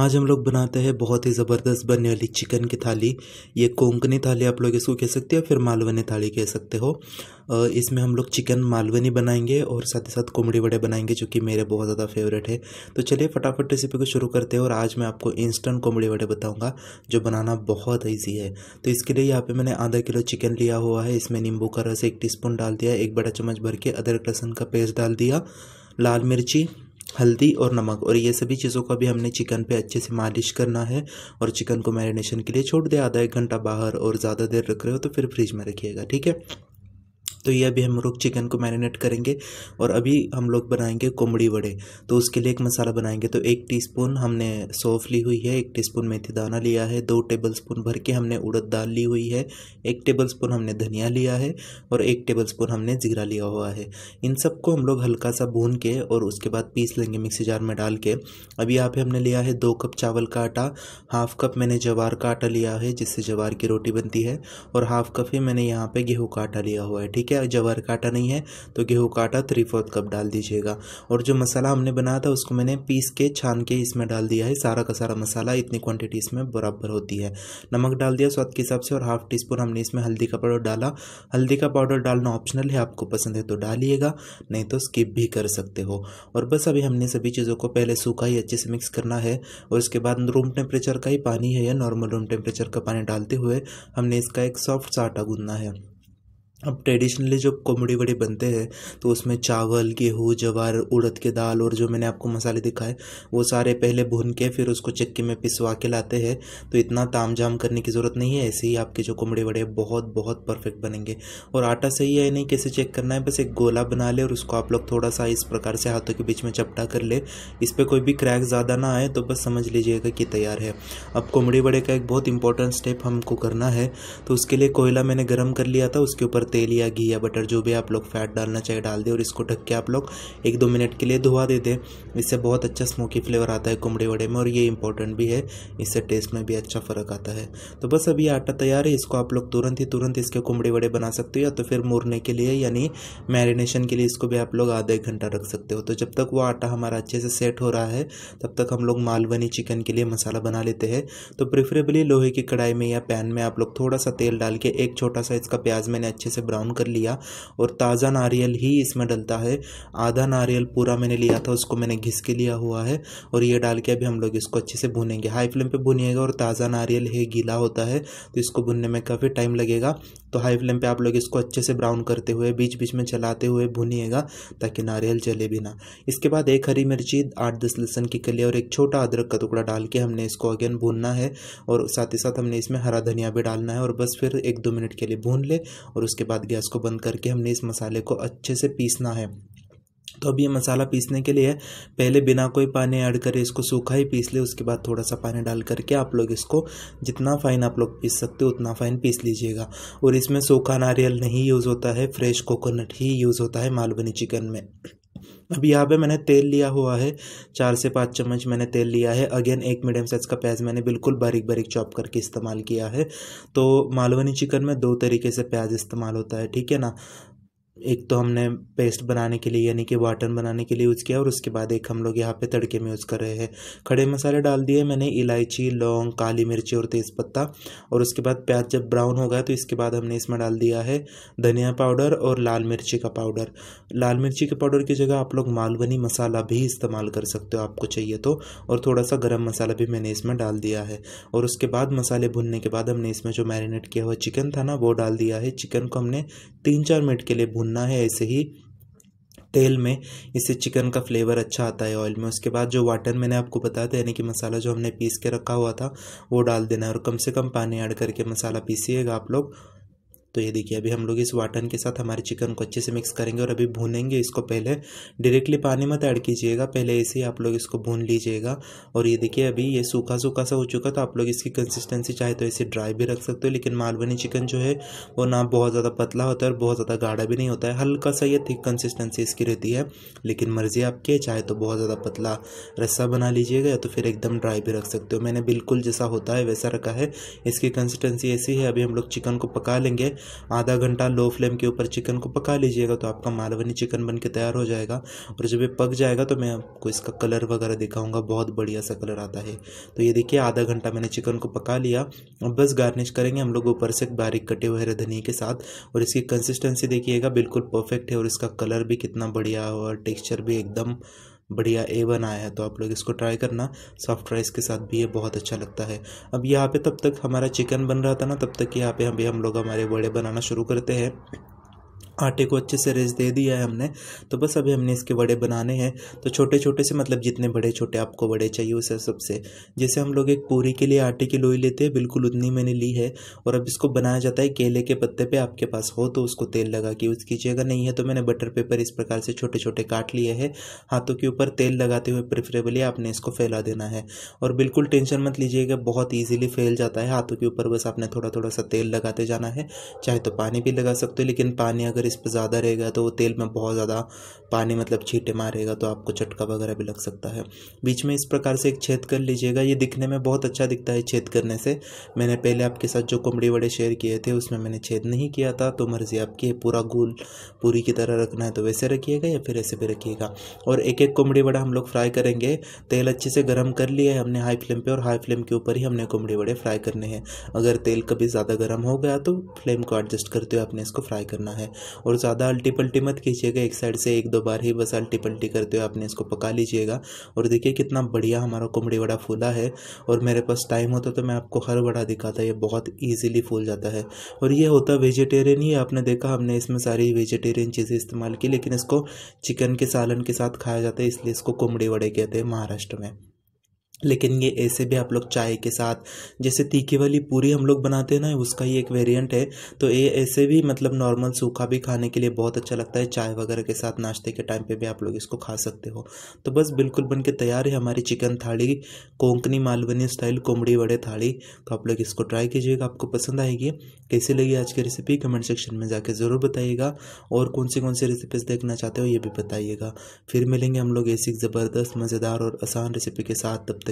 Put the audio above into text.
आज हम लोग बनाते हैं बहुत ही ज़बरदस्त बनने वाली चिकन की थाली ये कोंकनी थाली आप लोग इसको कह सकते हो फिर मालवनी थाली कह सकते हो इसमें हम लोग चिकन मालवनी बनाएंगे और साथ ही साथ कोमड़ी वड़े बनाएंगे जो कि मेरे बहुत ज़्यादा फेवरेट है तो चलिए फटाफट रेसिपी को शुरू करते हैं और आज मैं आपको इंस्टेंट कोमड़ी वड़े बताऊँगा जो बनाना बहुत ईजी है तो इसके लिए यहाँ पर मैंने आधा किलो चिकन लिया हुआ है इसमें नींबू का रस एक टी डाल दिया एक बड़ा चम्मच भर के अदरक लहसन का पेस्ट डाल दिया लाल मिर्ची हल्दी और नमक और ये सभी चीज़ों को भी हमने चिकन पे अच्छे से मालिश करना है और चिकन को मैरिनेशन के लिए छोड़ दे आधा एक घंटा बाहर और ज़्यादा देर रख रहे हो तो फिर फ्रिज में रखिएगा ठीक है तो ये अभी हम लोग चिकन को मैरिनेट करेंगे और अभी हम लोग बनाएंगे कोमड़ी वड़े तो उसके लिए एक मसाला बनाएंगे तो एक टीस्पून हमने सौफ़ ली हुई है एक टीस्पून मेथी दाना लिया है दो टेबलस्पून भर के हमने उड़द दाल ली हुई है एक टेबलस्पून हमने धनिया लिया है और एक टेबलस्पून हमने जीरा लिया हुआ है इन सबको हम लोग हल्का सा भून के और उसके बाद पीस लेंगे मिक्सी जार में डाल के अभी यहाँ पे हमने लिया है दो कप चावल का आटा हाफ कप मैंने जवार का आटा लिया है जिससे जवार की रोटी बनती है और हाफ कप ही मैंने यहाँ पर गेहूँ का आटा लिया हुआ है ठीक है क्या जवार काटा नहीं है तो गेहूँ काटा थ्री फोर्थ कप डाल दीजिएगा और जो मसाला हमने बनाया था उसको मैंने पीस के छान के इसमें डाल दिया है सारा का सारा मसाला इतनी क्वान्टिटी इसमें बराबर होती है नमक डाल दिया स्वाद के हिसाब से और हाफ टी स्पून हमने इसमें हल्दी का पाउडर डाला हल्दी का पाउडर डालना ऑप्शनल है आपको पसंद है तो डालिएगा नहीं तो स्किप भी कर सकते हो और बस अभी हमने सभी चीज़ों को पहले सूखा ही अच्छे से मिक्स करना है और उसके बाद रूम टेम्परेचर का ही पानी है या नॉर्मल रूम टेम्परेचर का पानी डालते हुए हमने इसका एक सॉफ्ट सा आटा गूंदना है अब ट्रेडिशनली जो कॉमेडी वड़े बनते हैं तो उसमें चावल गेहूँ जवार उड़द के दाल और जो मैंने आपको मसाले दिखाए वो सारे पहले भून के फिर उसको चक्की में पिसवा के लाते हैं तो इतना ताम जाम करने की ज़रूरत नहीं है ऐसे ही आपके जो कॉमेडी वड़े बहुत बहुत परफेक्ट बनेंगे और आटा सही है नहीं कैसे चेक करना है बस एक गोला बना ले और उसको आप लोग थोड़ा सा इस प्रकार से हाथों के बीच में चपटा कर ले इस पर कोई भी क्रैक ज़्यादा ना आए तो बस समझ लीजिएगा कि तैयार है अब कॉमेडी वड़े का एक बहुत इंपॉर्टेंट स्टेप हमको करना है तो उसके लिए कोयला मैंने गर्म कर लिया था उसके ऊपर तेल या घी या बटर जो भी आप लोग फैट डालना चाहिए डाल दें और इसको ढक के आप लोग एक दो मिनट के लिए धुआ दे दें इससे बहुत अच्छा स्मोकी फ्लेवर आता है कुमड़े वड़े में और ये इंपॉर्टेंट भी है इससे टेस्ट में भी अच्छा फ़र्क आता है तो बस अभी आटा तैयार है इसको आप लोग तुरंत ही तुरंत इसके कुमड़े वड़े बना सकते हो या तो फिर मुरने के लिए यानी मैरिनेशन के लिए इसको भी आप लोग आधा एक घंटा रख सकते हो तो जब तक वो आटा हमारा अच्छे से सेट हो रहा है तब तक हम लोग मालवनी चिकन के लिए मसाला बना लेते हैं तो प्रिफरेबली लोहे की कढ़ाई में या पैन में आप लोग थोड़ा सा तेल डाल के एक छोटा सा इसका प्याज मैंने अच्छे से से ब्राउन कर लिया और ताज़ा नारियल ही इसमें डलता है आधा नारियल पूरा मैंने लिया था उसको मैंने घिस के लिया हुआ है और ये डाल के अभी हम लोग इसको अच्छे से भुनेंगे हाई फ्लेम पर भुनिएगा और ताज़ा नारियल है गीला होता है तो इसको भुनने में काफ़ी टाइम लगेगा तो हाई फ्लेम पर आप लोग इसको अच्छे से ब्राउन करते हुए बीच बीच में चलाते हुए भुनिएगा ताकि नारियल जले भी ना इसके बाद एक हरी मिर्ची आठ दस लहसन की कली और एक छोटा अदरक का टुकड़ा डाल के हमने इसको अगेन भूनना है और साथ ही साथ हमने इसमें हरा धनिया भी डालना है और बस फिर एक दो मिनट के लिए भून ले और उसके बाद बाद गैस को बंद करके हमने इस मसाले को अच्छे से पीसना है तो अब ये मसाला पीसने के लिए पहले बिना कोई पानी ऐड करे इसको सूखा ही पीस ले उसके बाद थोड़ा सा पानी डाल करके आप लोग इसको जितना फाइन आप लोग पीस सकते हो उतना फाइन पीस लीजिएगा और इसमें सूखा नारियल नहीं यूज़ होता है फ्रेश कोकोनट ही यूज़ होता है मालवनी चिकन में अब यहाँ पे मैंने तेल लिया हुआ है चार से पाँच चम्मच मैंने तेल लिया है अगेन एक मीडियम साइज़ का प्याज मैंने बिल्कुल बारीक बारीक चॉप करके इस्तेमाल किया है तो मालवनी चिकन में दो तरीके से प्याज इस्तेमाल होता है ठीक है ना एक तो हमने पेस्ट बनाने के लिए यानी कि वाटन बनाने के लिए यूज़ किया और उसके बाद एक हम लोग यहाँ पे तड़के में यूज़ कर रहे हैं खड़े मसाले डाल दिए मैंने इलायची लौंग काली मिर्ची और तेज़पत्ता और उसके बाद प्याज जब ब्राउन हो गया तो इसके बाद हमने इसमें डाल दिया है धनिया पाउडर और लाल मिर्ची का पाउडर लाल मिर्ची के पाउडर की जगह आप लोग मालवनी मसाला भी इस्तेमाल कर सकते हो आपको चाहिए तो और थोड़ा सा गर्म मसाला भी मैंने इसमें डाल दिया है और उसके बाद मसाले भुनने के बाद हमने इसमें जो मैरिनेट किया हुआ चिकन था ना वो डाल दिया है चिकन को हमने तीन चार मिनट के लिए भूनना है ऐसे ही तेल में इससे चिकन का फ्लेवर अच्छा आता है ऑयल में उसके बाद जो वाटर मैंने आपको बताया था यानी कि मसाला जो हमने पीस के रखा हुआ था वो डाल देना है और कम से कम पानी ऐड करके मसाला पीसीएगा आप लोग तो ये देखिए अभी हम लोग इस वाटन के साथ हमारे चिकन को अच्छे से मिक्स करेंगे और अभी भूनेंगे इसको पहले डायरेक्टली पानी मत ऐड कीजिएगा पहले ऐसे ही आप लोग इसको भून लीजिएगा और ये देखिए अभी ये सूखा सूखा सा हो चुका है तो आप लोग इसकी कंसिस्टेंसी चाहे तो ऐसे ड्राई भी रख सकते हो लेकिन मालवनी चिकन जो है वो ना बहुत ज़्यादा पतला होता है और बहुत ज़्यादा गाढ़ा भी नहीं होता है हल्का सा ये थिक कंसिस्टेंसी इसकी रहती है लेकिन मर्ज़ी आपकी चाहे तो बहुत ज़्यादा पतला रस्सा बना लीजिएगा या तो फिर एकदम ड्राई भी रख सकते हो मैंने बिल्कुल जैसा होता है वैसा रखा है इसकी कंसिस्टेंसी ऐसी है अभी हम लोग चिकन को पका लेंगे आधा घंटा लो फ्लेम के ऊपर चिकन को पका लीजिएगा तो आपका मालवनी चिकन बन के तैयार हो जाएगा और जब ये पक जाएगा तो मैं आपको इसका कलर वगैरह दिखाऊंगा बहुत बढ़िया सा कलर आता है तो ये देखिए आधा घंटा मैंने चिकन को पका लिया और बस गार्निश करेंगे हम लोग ऊपर से बारीक कटे हुए हरे धनी के साथ और इसकी कंसिस्टेंसी देखिएगा बिल्कुल परफेक्ट है और इसका कलर भी कितना बढ़िया और टेक्स्चर भी एकदम बढ़िया ए वन आया है तो आप लोग इसको ट्राई करना सॉफ्ट राइस के साथ भी ये बहुत अच्छा लगता है अब यहाँ पे तब तक हमारा चिकन बन रहा था ना तब तक यहाँ पे हम भी हम लोग हमारे बड़े बनाना शुरू करते हैं आटे को अच्छे से रेस दे दिया है हमने तो बस अभी हमने इसके बड़े बनाने हैं तो छोटे छोटे से मतलब जितने बड़े छोटे आपको बड़े चाहिए उसे सबसे जैसे हम लोग एक पूरी के लिए आटे की लोई लेते हैं बिल्कुल उतनी मैंने ली है और अब इसको बनाया जाता है केले के पत्ते पे आपके पास हो तो उसको तेल लगा के यूज़ कीजिए अगर नहीं है तो मैंने बटर पेपर इस प्रकार से छोटे छोटे काट लिए है हाथों के ऊपर तेल लगाते हुए प्रेफरेबली आपने इसको फैला देना है और बिल्कुल टेंशन मत लीजिएगा बहुत ईजिली फैल जाता है हाथों के ऊपर बस आपने थोड़ा थोड़ा सा तेल लगाते जाना है चाहे तो पानी भी लगा सकते हो लेकिन पानी अगर अगर इस पर ज़्यादा रहेगा तो वो तेल में बहुत ज़्यादा पानी मतलब छीटे मारेगा तो आपको चटका वगैरह भी लग सकता है बीच में इस प्रकार से एक छेद कर लीजिएगा ये दिखने में बहुत अच्छा दिखता है छेद करने से मैंने पहले आपके साथ जो कुमड़ी वड़े शेयर किए थे उसमें मैंने छेद नहीं किया था तो मर्ज़ी आपकी पूरा गोल पूरी की तरह रखना है तो वैसे रखिएगा या फिर ऐसे भी रखिएगा और एक एक कुमड़ी वड़ा हम लोग फ्राई करेंगे तेल अच्छे से गर्म कर लिया है हमने हाई फ्लेम पर और हाई फ्लेम के ऊपर ही हमने कुमड़ी वड़े फ्राई करने हैं अगर तेल कभी ज़्यादा गर्म हो गया तो फ्लेम को एडजस्ट करते हुए आपने इसको फ्राई करना है और ज़्यादा अल्टी पल्टी मत कीजिएगा एक साइड से एक दो बार ही बस अल्टी पल्टी करते हुए आपने इसको पका लीजिएगा और देखिए कितना बढ़िया हमारा कुमड़ी वड़ा फूला है और मेरे पास टाइम होता तो मैं आपको हर वड़ा दिखाता ये बहुत ईजिली फूल जाता है और ये होता वेजिटेरियन ही आपने देखा हमने इसमें सारी वेजिटेरियन चीज़ें इस्तेमाल की लेकिन इसको चिकन के सालन के साथ खाया जाता है इसलिए इसको कुमड़ी वड़े कहते हैं महाराष्ट्र में लेकिन ये ऐसे भी आप लोग चाय के साथ जैसे तीखी वाली पूरी हम लोग बनाते हैं ना उसका ही एक वेरिएंट है तो ये ऐसे भी मतलब नॉर्मल सूखा भी खाने के लिए बहुत अच्छा लगता है चाय वगैरह के साथ नाश्ते के टाइम पे भी आप लोग इसको खा सकते हो तो बस बिल्कुल बन के तैयार है हमारी चिकन थाली कोंकनी मालवनी स्टाइल कोमड़ी वड़े थाली तो आप लोग इसको ट्राई कीजिएगा आपको पसंद आएगी कैसी लगी आज की रेसिपी कमेंट सेक्शन में जाके ज़रूर बताइएगा और कौन सी कौन सी रेसिपीज़ देखना चाहते हो ये भी बताइएगा फिर मिलेंगे हम लोग ऐसी ज़बरदस्त मज़ेदार और आसान रेसिपी के साथ तब तक